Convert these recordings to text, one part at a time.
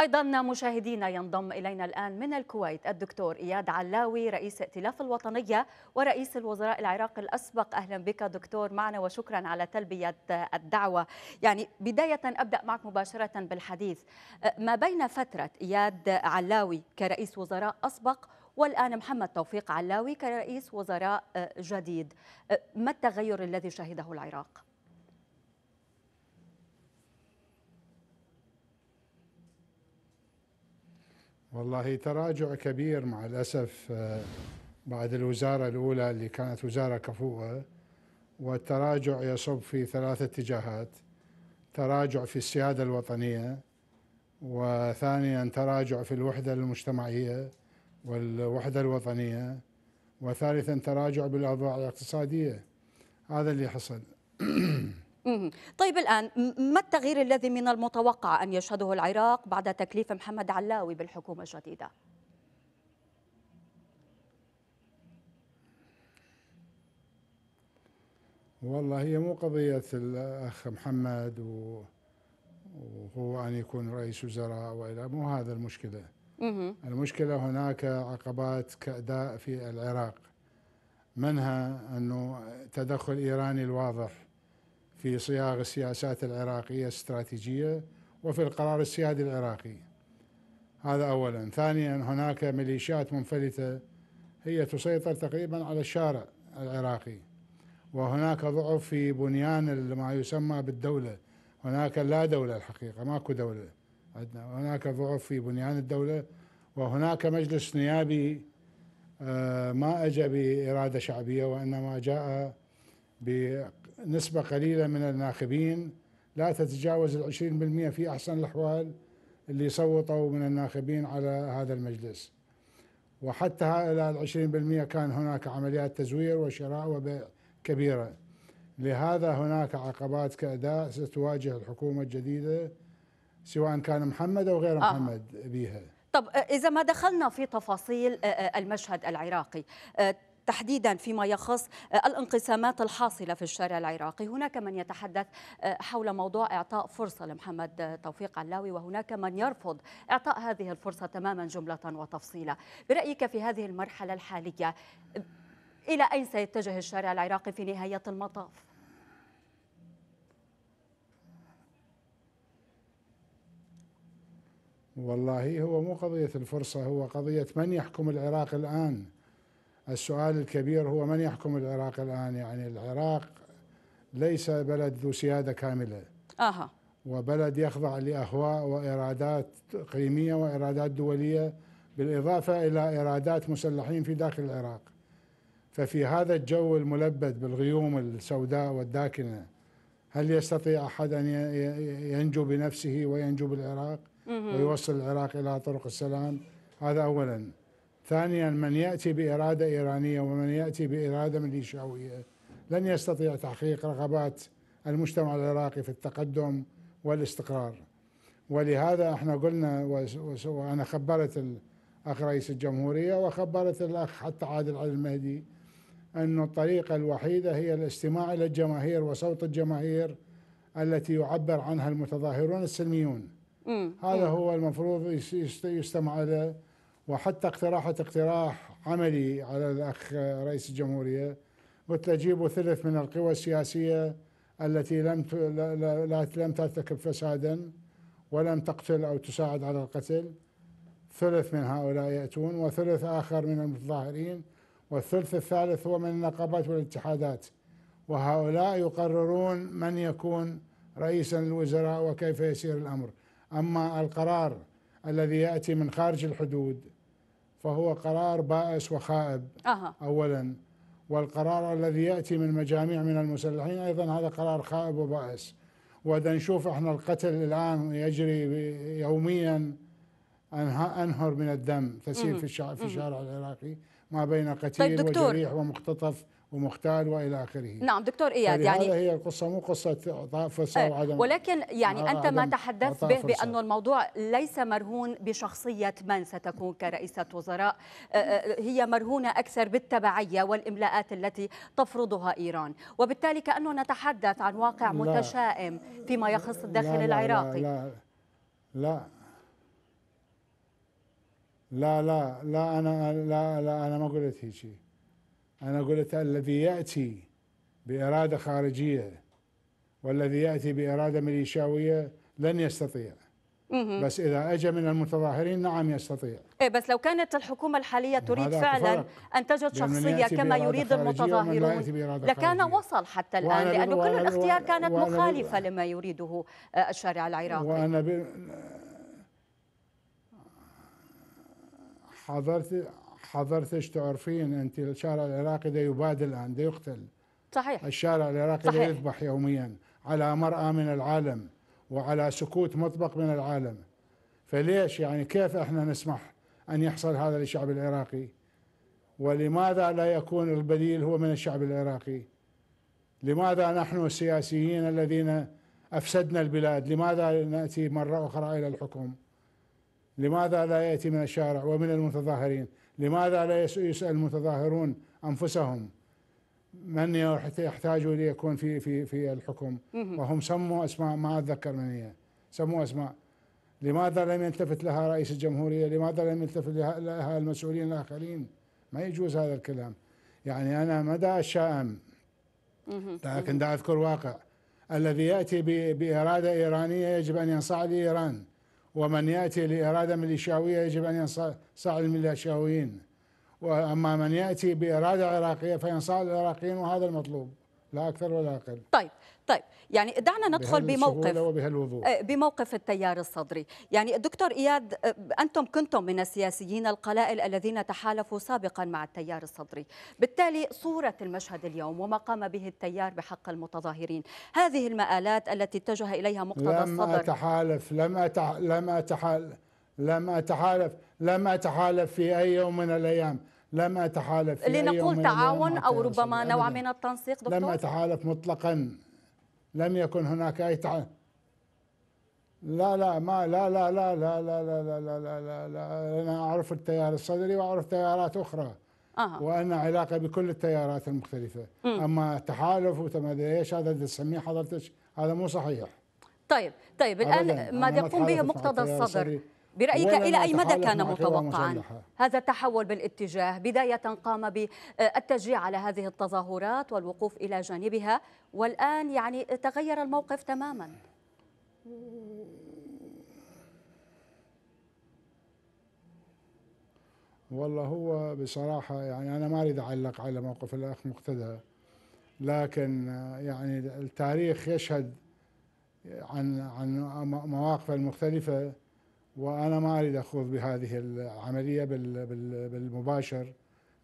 أيضا مشاهدينا ينضم إلينا الآن من الكويت الدكتور إياد علاوي رئيس ائتلاف الوطنية ورئيس الوزراء العراقي الأسبق أهلا بك دكتور معنا وشكرا على تلبية الدعوة يعني بداية أبدأ معك مباشرة بالحديث أه، ما بين فترة إياد علاوي كرئيس وزراء أسبق والآن محمد توفيق علاوي كرئيس وزراء أه، جديد أه، ما التغير الذي شهده العراق؟ والله تراجع كبير مع الأسف آه، بعد الوزارة الأولى اللي كانت وزارة كفوءة والتراجع يصب في ثلاثة اتجاهات تراجع في السيادة الوطنية وثانيا تراجع في الوحدة المجتمعية والوحدة الوطنية وثالثا تراجع بالأوضاع الاقتصادية هذا اللي حصل طيب الآن ما التغيير الذي من المتوقع أن يشهده العراق بعد تكليف محمد علاوي بالحكومة الجديدة؟ والله هي مو قضية الأخ محمد وهو أن يكون رئيس وزراء وإلى مو هذا المشكلة المشكلة هناك عقبات كأداء في العراق منها أنه تدخل إيراني الواضح في صياغ السياسات العراقية الاستراتيجية وفي القرار السيادي العراقي هذا أولا ثانيا هناك ميليشيات منفلتة هي تسيطر تقريبا على الشارع العراقي وهناك ضعف في بنيان ما يسمى بالدولة هناك لا دولة الحقيقة ماكو دولة عندنا هناك ضعف في بنيان الدولة وهناك مجلس نيابي آه، ما أجى بإرادة شعبية وإنما جاء نسبة قليلة من الناخبين لا تتجاوز العشرين بالمئة في أحسن الأحوال اللي صوتوا من الناخبين على هذا المجلس وحتى إلى العشرين بالمئة كان هناك عمليات تزوير وشراء وبيع كبيرة لهذا هناك عقبات كأداء ستواجه الحكومة الجديدة سواء كان محمد أو غير آه. محمد بها طب إذا ما دخلنا في تفاصيل آه، آه، المشهد العراقي تحديدا فيما يخص آه، الانقسامات الحاصلة في الشارع العراقي هناك من يتحدث آه، حول موضوع إعطاء فرصة لمحمد توفيق علاوي وهناك من يرفض إعطاء هذه الفرصة تماما جملة وتفصيلا برأيك في هذه المرحلة الحالية آه، إلى أين سيتجه الشارع العراقي في نهاية المطاف؟ والله هو مو قضية الفرصة هو قضية من يحكم العراق الآن السؤال الكبير هو من يحكم العراق الآن يعني العراق ليس بلد ذو سيادة كاملة آه. وبلد يخضع لأهواء وإرادات إقليمية وإرادات دولية بالإضافة إلى إرادات مسلحين في داخل العراق ففي هذا الجو الملبد بالغيوم السوداء والداكنة هل يستطيع أحد أن ينجو بنفسه وينجو بالعراق ويوصل العراق إلى طرق السلام هذا أولاً ثانيا من يأتي بإرادة إيرانية ومن يأتي بإرادة مليشاوية لن يستطيع تحقيق رغبات المجتمع العراقي في التقدم والاستقرار ولهذا احنا قلنا وانا خبرت الاخ رئيس الجمهوريه وخبرت الاخ حتى عادل علي المهدي أن الطريقة الوحيدة هي الاستماع إلى الجماهير وصوت الجماهير التي يعبر عنها المتظاهرون السلميون هذا هو المفروض يستمع له وحتى اقترحت اقتراح عملي على الأخ رئيس الجمهورية قلت له جيبوا ثلث من القوى السياسية التي لم لا لم ترتكب فسادا ولم تقتل أو تساعد على القتل ثلث من هؤلاء يأتون وثلث آخر من المتظاهرين والثلث الثالث هو من النقابات والاتحادات وهؤلاء يقررون من يكون رئيسا للوزراء وكيف يسير الأمر أما القرار الذي يأتي من خارج الحدود فهو قرار بائس وخائب أه. أولا والقرار الذي يأتي من مجاميع من المسلحين أيضا هذا قرار خائب وبائس واذا نشوف احنا القتل الآن يجري يوميا أنهر من الدم تسيل في, في الشارع العراقي ما بين قتيل طيب وجريح ومختطف ومختال والى اخره نعم دكتور اياد يعني هي القصه مو قصه اعطاء فرصه إيه، وعدم ولكن يعني انت ما تحدثت به بانه الموضوع ليس مرهون بشخصيه من ستكون كرئيسه وزراء إيه، إيه، هي مرهونه اكثر بالتبعيه والاملاءات التي تفرضها ايران وبالتالي كانه نتحدث عن واقع متشائم فيما يخص الداخل لا لا العراقي لا لا, لا لا لا لا انا لا لا انا ما قلت هيك شيء أنا قلت الذي يأتي بإرادة خارجية والذي يأتي بإرادة ميليشياوية لن يستطيع بس اذا اجى من المتظاهرين نعم يستطيع إيه بس لو كانت الحكومه الحاليه تريد فعلا ان تجد شخصيه كما يريد المتظاهرون لكان وصل حتى الان لأن لانه كل الاختيار كانت مخالفه لما يريده آه، الشارع العراقي وانا حضرت حضرتش تعرفين انت الشارع العراقي ده يباد الان ده يقتل صحيح الشارع العراقي صحيح. ده يذبح يوميا على مرأة من العالم وعلى سكوت مطبق من العالم فليش يعني كيف احنا نسمح ان يحصل هذا للشعب العراقي ولماذا لا يكون البديل هو من الشعب العراقي لماذا نحن السياسيين الذين افسدنا البلاد لماذا ناتي مره اخرى الى الحكم لماذا لا ياتي من الشارع ومن المتظاهرين لماذا لا يسأل المتظاهرون أنفسهم من يحتاجوا ليكون في في في الحكم وهم سموا اسماء ما اتذكر من هي سموا اسماء لماذا لم يلتفت لها رئيس الجمهوريه؟ لماذا لم يلتفت لها المسؤولين الاخرين؟ ما يجوز هذا الكلام يعني انا مدى الشائم لكن دا اذكر واقع الذي ياتي باراده ايرانيه يجب ان ينصاع لايران ومن يأتي لإرادة ميليشياويه يجب أن ينصاع الميليشياويين وأما من يأتي بإرادة عراقية فينصاع العراقيين وهذا المطلوب لا أكثر ولا أقل طيب طيب يعني دعنا ندخل بموقف آه، بموقف التيار الصدري يعني دكتور إياد آه، أنتم كنتم من السياسيين القلائل الذين تحالفوا سابقا مع التيار الصدري بالتالي صورة المشهد اليوم وما قام به التيار بحق المتظاهرين هذه المآلات التي اتجه إليها مقتدى لم الصدر أتحالف لم اتحالف لم أتحالف لم أتحالف لم أتحالف في أي يوم من الأيام لم أتحالف لنقول تعاون أو ربما نوع من التنسيق دكتور لم أتحالف مطلقا لم يكن هناك أي تعاون لا لا ما لا لا لا لا لا لا لا لا لا لا, لا أنا أعرف التيار الصدري وأعرف تيارات أخرى آه. وأنا علاقة بكل التيارات المختلفة م. أما تحالف ادري إيش هذا تسميه حضرتك هذا مو صحيح طيب طيب الآن ما يقوم به مقتدى الصدر برأيك إلى أي مدى كان متوقعا هذا التحول بالاتجاه بداية قام بالتشجيع على هذه التظاهرات والوقوف إلى جانبها والآن يعني تغير الموقف تماما والله هو بصراحة يعني أنا ما أريد أعلق على موقف الأخ مقتدى لكن يعني التاريخ يشهد عن عن مواقفه المختلفة وانا ما اريد اخوض بهذه العمليه بالمباشر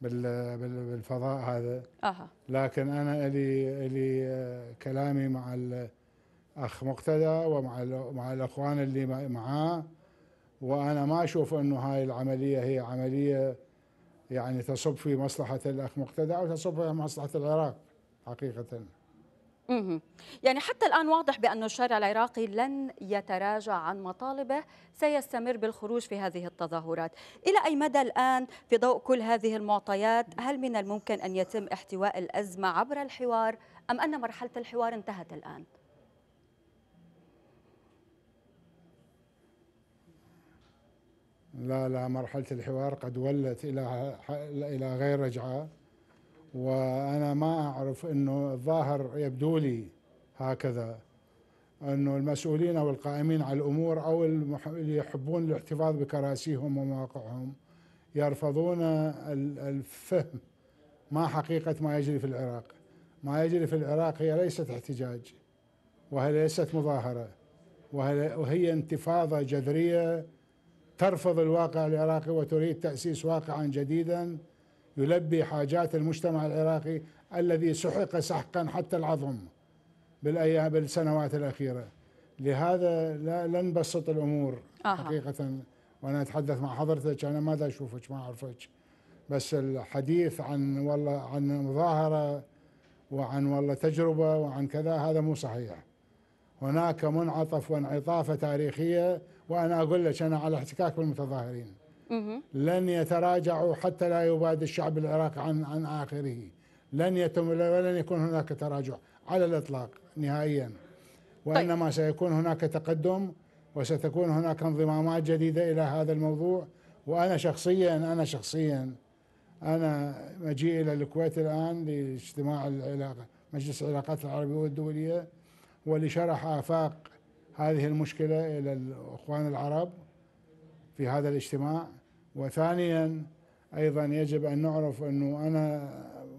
بالفضاء هذا أها. لكن انا الي الي كلامي مع الاخ مقتدى ومع مع الاخوان اللي معاه وانا ما اشوف انه هاي العمليه هي عمليه يعني تصب في مصلحه الاخ مقتدى او تصب في مصلحه العراق حقيقه يعني حتى الآن واضح بأن الشارع العراقي لن يتراجع عن مطالبه سيستمر بالخروج في هذه التظاهرات إلى أي مدى الآن في ضوء كل هذه المعطيات هل من الممكن أن يتم احتواء الأزمة عبر الحوار أم أن مرحلة الحوار انتهت الآن؟ لا لا مرحلة الحوار قد ولت إلى إلى غير رجعة وانا ما اعرف انه الظاهر يبدو لي هكذا انه المسؤولين او القائمين على الامور او اللي يحبون الاحتفاظ بكراسيهم ومواقعهم يرفضون الفهم ما حقيقه ما يجري في العراق ما يجري في العراق هي ليست احتجاج وهي ليست مظاهره وهي انتفاضه جذريه ترفض الواقع العراقي وتريد تاسيس واقعا جديدا يلبي حاجات المجتمع العراقي الذي سحق سحقا حتى العظم بالايام بالسنوات الاخيره لهذا لا لن بسط الامور آه. حقيقه وانا اتحدث مع حضرتك انا ما اشوفك ما اعرفك بس الحديث عن والله عن مظاهره وعن والله تجربه وعن كذا هذا مو صحيح هناك منعطف وانعطافه تاريخيه وانا اقول لك انا على احتكاك بالمتظاهرين لن يتراجعوا حتى لا يباد الشعب العراقي عن عن آخره لن يتم ولن يكون هناك تراجع على الإطلاق نهائيا طيب. وإنما طيب. سيكون هناك تقدم وستكون هناك انضمامات جديدة إلى هذا الموضوع وأنا شخصيا أنا شخصيا أنا مجيء إلى الكويت الآن لاجتماع العلاقة مجلس العلاقات العربية والدولية ولشرح آفاق هذه المشكلة إلى الأخوان العرب في هذا الاجتماع وثانيا ايضا يجب ان نعرف انه انا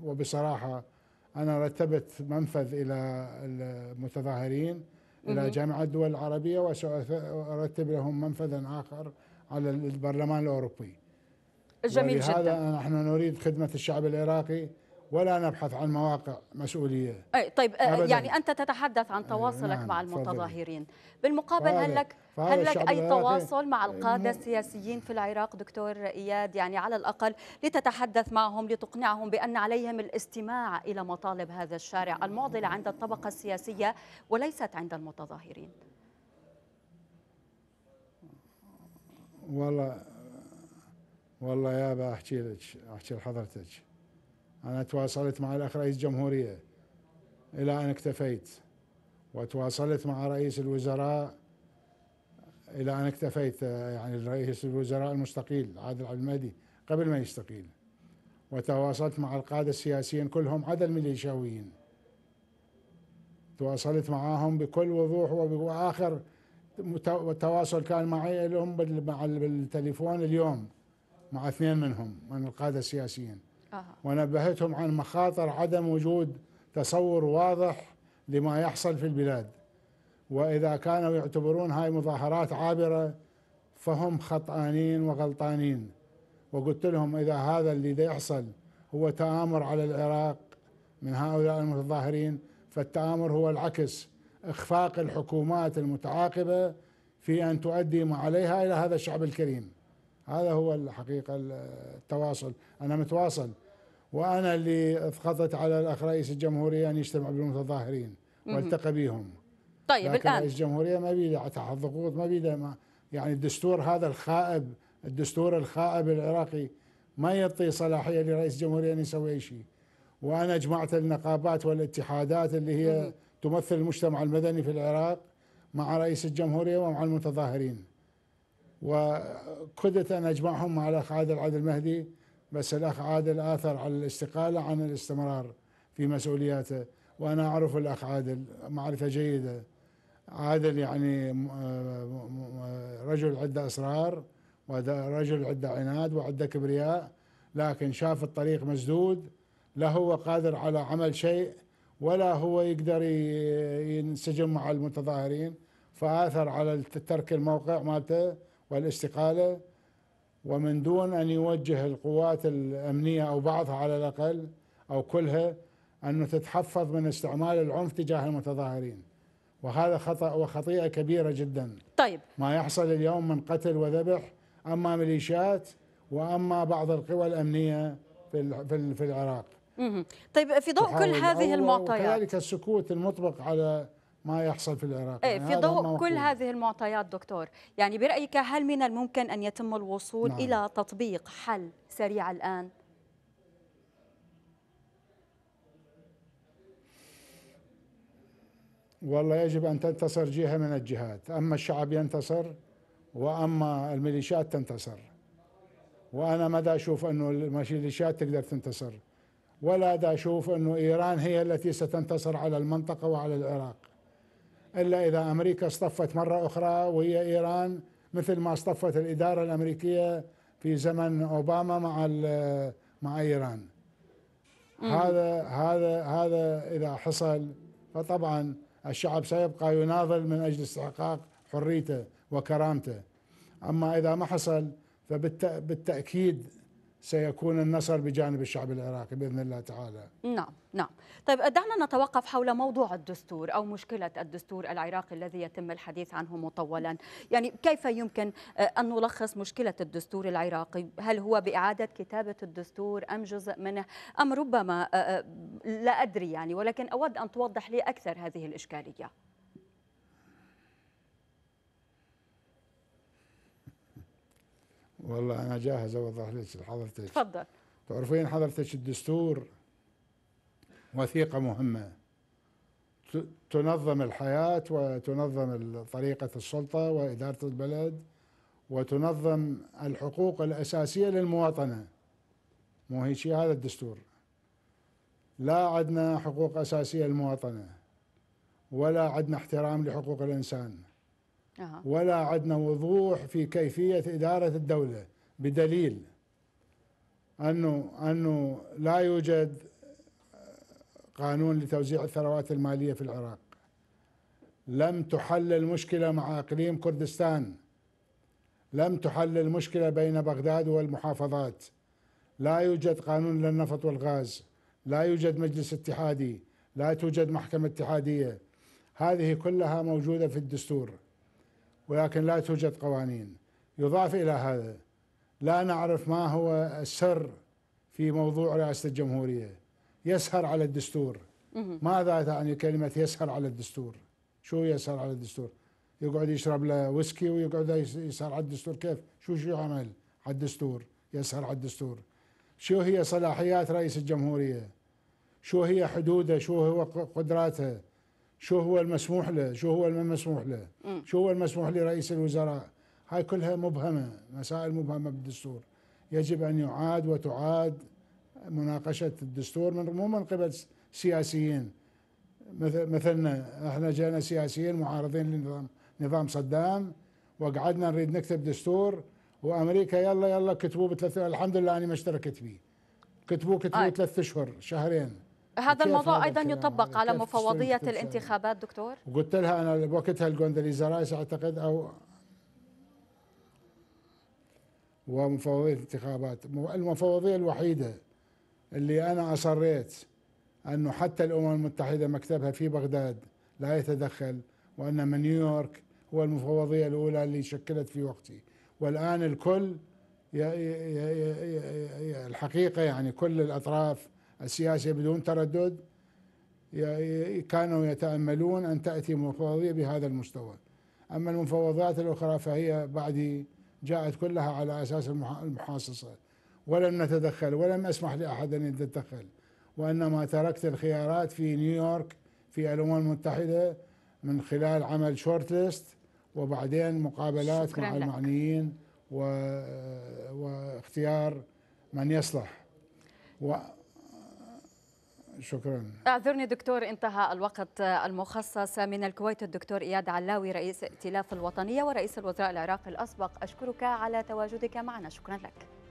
وبصراحه انا رتبت منفذ الى المتظاهرين الى جامعه الدول العربيه وسارتب لهم منفذا اخر على البرلمان الاوروبي جميل جدا هذا نحن نريد خدمه الشعب العراقي ولا نبحث عن مواقع مسؤوليه أي طيب آه، أبداً. يعني انت تتحدث عن تواصلك نعم مع المتظاهرين فضل. بالمقابل هل لك هل لك اي تواصل مع القاده السياسيين في العراق دكتور اياد يعني على الاقل لتتحدث معهم لتقنعهم بان عليهم الاستماع الى مطالب هذا الشارع المعضله عند الطبقه السياسيه وليست عند المتظاهرين والله والله يابا احكي لك احكي لحضرتك أنا تواصلت مع الأخ رئيس الجمهورية إلى أن اكتفيت وتواصلت مع رئيس الوزراء إلى أن اكتفيت يعني رئيس الوزراء المستقيل عادل عبد المهدي قبل ما يستقيل وتواصلت مع القادة السياسيين كلهم عدا الميليشياويين تواصلت معاهم بكل وضوح وآخر تواصل كان معي لهم بالتليفون اليوم مع اثنين منهم من القادة السياسيين ونبهتهم عن مخاطر عدم وجود تصور واضح لما يحصل في البلاد وإذا كانوا يعتبرون هاي مظاهرات عابرة فهم خطآنين وغلطانين وقلت لهم إذا هذا اللي يحصل هو تآمر على العراق من هؤلاء المتظاهرين فالتآمر هو العكس إخفاق الحكومات المتعاقبة في أن تؤدي ما عليها إلى هذا الشعب الكريم هذا هو الحقيقة التواصل أنا متواصل وانا اللي ضغطت على الاخ رئيس الجمهوريه ان يجتمع بالمتظاهرين والتقى بهم طيب لكن الان رئيس الجمهوريه ما بيده تحت ضغوط ما بيده ما يعني الدستور هذا الخائب الدستور الخائب العراقي ما يعطي صلاحيه لرئيس الجمهوريه ان يسوي اي شيء وانا جمعت النقابات والاتحادات اللي هي تمثل المجتمع المدني في العراق مع رئيس الجمهوريه ومع المتظاهرين وقدرت ان اجمعهم مع الاخ عادل عادل المهدي بس الأخ عادل آثر على الاستقالة عن الاستمرار في مسؤولياته وأنا أعرف الأخ عادل معرفة جيدة عادل يعني رجل عنده إصرار ورجل عنده عناد وعنده كبرياء لكن شاف الطريق مسدود لا هو قادر على عمل شيء ولا هو يقدر ينسجم مع المتظاهرين فآثر على ترك الموقع مالته والاستقالة ومن دون أن يوجه القوات الأمنية أو بعضها على الأقل أو كلها أنه تتحفظ من استعمال العنف تجاه المتظاهرين وهذا خطأ وخطيئة كبيرة جدا طيب ما يحصل اليوم من قتل وذبح أما ميليشيات وأما بعض القوى الأمنية في في العراق طيب في ضوء كل هذه المعطيات وكذلك السكوت المطبق على ما يحصل في العراق إيه، يعني في ضوء كل هذه المعطيات دكتور يعني برأيك هل من الممكن أن يتم الوصول نعم. إلى تطبيق حل سريع الآن؟ والله يجب أن تنتصر جهة من الجهات أما الشعب ينتصر وأما الميليشيات تنتصر وأنا ما دا أشوف أنه الميليشيات تقدر تنتصر ولا دا أشوف أنه إيران هي التي ستنتصر على المنطقة وعلى العراق إلا إذا أمريكا اصطفت مرة أخرى وهي إيران مثل ما اصطفت الإدارة الأمريكية في زمن أوباما مع مع إيران هذا هذا هذا إذا حصل فطبعا الشعب سيبقى يناضل من أجل استحقاق حريته وكرامته أما إذا ما حصل فبالتأكيد سيكون النصر بجانب الشعب العراقي باذن الله تعالى. نعم نعم، طيب دعنا نتوقف حول موضوع الدستور او مشكله الدستور العراقي الذي يتم الحديث عنه مطولا، يعني كيف يمكن آه، ان نلخص مشكله الدستور العراقي؟ هل هو باعاده كتابه الدستور ام جزء منه ام ربما آه، آه، لا ادري يعني ولكن اود ان توضح لي اكثر هذه الاشكاليه. والله انا جاهز اوضح لك لحضرتك تفضل تعرفين حضرتك الدستور وثيقه مهمه تنظم الحياه وتنظم طريقه السلطه واداره البلد وتنظم الحقوق الاساسيه للمواطنه مو شيء هذا الدستور لا عندنا حقوق اساسيه للمواطنه ولا عندنا احترام لحقوق الانسان ولا عندنا وضوح في كيفية إدارة الدولة بدليل أنه أنه لا يوجد قانون لتوزيع الثروات المالية في العراق لم تحل المشكلة مع إقليم كردستان لم تحل المشكلة بين بغداد والمحافظات لا يوجد قانون للنفط والغاز لا يوجد مجلس اتحادي لا توجد محكمة اتحادية هذه كلها موجودة في الدستور ولكن لا توجد قوانين يضاف إلى هذا لا نعرف ما هو السر في موضوع رئاسة الجمهورية يسهر على الدستور ماذا تعني كلمة يسهر على الدستور شو يسهر على الدستور يقعد يشرب له ويسكي ويقعد يسهر على الدستور كيف شو شو يعمل على الدستور يسهر على الدستور شو هي صلاحيات رئيس الجمهورية شو هي حدوده شو هو قدراته شو هو المسموح له شو هو المسموح له شو هو المسموح لرئيس الوزراء هاي كلها مبهمة مسائل مبهمة بالدستور يجب أن يعاد وتعاد مناقشة الدستور من مو من قبل سياسيين مثلنا احنا جانا سياسيين معارضين لنظام نظام صدام وقعدنا نريد نكتب دستور وامريكا يلا يلا كتبوه بثلاث الحمد لله اني ما اشتركت فيه كتبوه كتبوه ثلاث اشهر شهرين هذا الموضوع ايضا يطبق على مفوضيه الانتخابات دكتور قلت لها انا بوقتها الجوندريزا رايس اعتقد او ومفوضيه الانتخابات المفوضيه الوحيده اللي انا اصريت انه حتى الامم المتحده مكتبها في بغداد لا يتدخل وان من نيويورك هو المفوضيه الاولى اللي شكلت في وقتي والان الكل الحقيقه يعني كل الاطراف السياسي بدون تردد كانوا يتأملون أن تأتي مفوضية بهذا المستوى أما المفوضات الأخرى فهي بعد جاءت كلها على أساس المحاصصة ولم نتدخل ولم أسمح لأحد أن يتدخل وإنما تركت الخيارات في نيويورك في الأمم المتحدة من خلال عمل شورت ليست وبعدين مقابلات مع لك. المعنيين و... واختيار من يصلح و... شكرا اعذرني دكتور انتهى الوقت المخصص من الكويت الدكتور اياد علاوي رئيس ائتلاف الوطنيه ورئيس الوزراء العراقي الاسبق اشكرك على تواجدك معنا شكرا لك